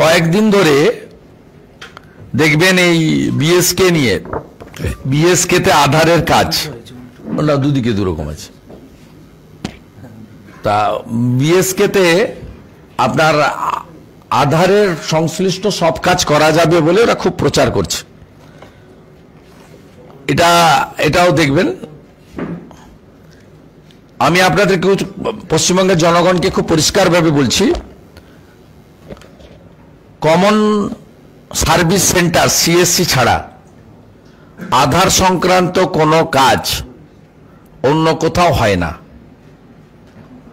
কয়েকদিন ধরে দেখবেন এই বিএসকে নিয়ে বিএসকে তে আধারের কাজ না দুদিকে দুরকম আছে তা বিএসকে তে আপনার আধারের সংশ্লিষ্ট সব কাজ করা যাবে বলে ওরা খুব প্রচার করছে এটা এটাও দেখবেন আমি আপনাদেরকে পশ্চিমবঙ্গের জনগণকে খুব পরিষ্কারভাবে বলছি কমন সার্ভিস সেন্টার সিএসসি ছাড়া আধার সংক্রান্ত কোনো কাজ অন্য কোথাও হয় না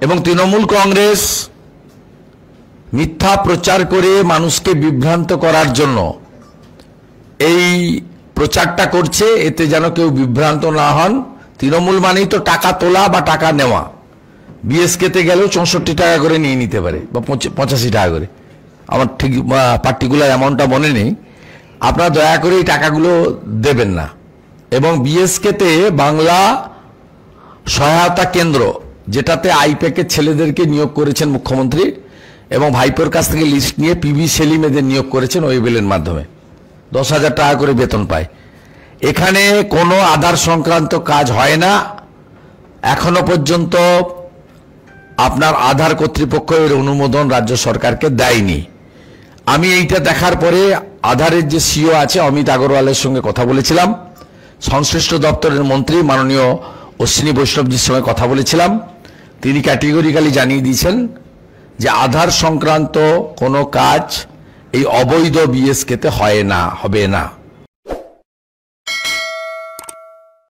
এবং তৃণমূল কংগ্রেস মিথ্যা প্রচার করে মানুষকে বিভ্রান্ত করার জন্য এই প্রচারটা করছে এতে যেন কেউ বিভ্রান্ত না হন তৃণমূল মানেই তো টাকা তোলা বা টাকা নেওয়া বিএসকেতে গেলেও চৌষট্টি টাকা করে নিয়ে নিতে পারে বা পঁচাশি টাকা করে আমার ঠিক পার্টিকুলার অ্যামাউন্টটা মনে নেই আপনারা দয়া করে এই টাকাগুলো দেবেন না এবং বিএসকেতে বাংলা সহায়তা কেন্দ্র যেটাতে আইপ্যাকের ছেলেদেরকে নিয়োগ করেছেন মুখ্যমন্ত্রী এবং ভাইপোর কাছ থেকে লিস্ট নিয়ে পিবি সেলিমেদের নিয়োগ করেছেন ওয়েবেলের মাধ্যমে দশ হাজার টাকা করে বেতন পায় এখানে কোনো আধার সংক্রান্ত কাজ হয় না এখনো পর্যন্ত আপনার আধার কর্তৃপক্ষ এর অনুমোদন রাজ্য সরকারকে দেয়নি আমি এইটা দেখার পরে আধারের যে সিও আছে অমিত আগরওয়ালের সঙ্গে কথা বলেছিলাম সংশ্লিষ্ট দপ্তরের মন্ত্রী মাননীয় অশ্বিনী বৈষ্ণবজির সঙ্গে কথা বলেছিলাম তিনি ক্যাটেগরিক্যালি জানিয়ে দিয়েছেন যে আধার সংক্রান্ত কোনো কাজ এই অবৈধ বিএসকেতে হয় না হবে না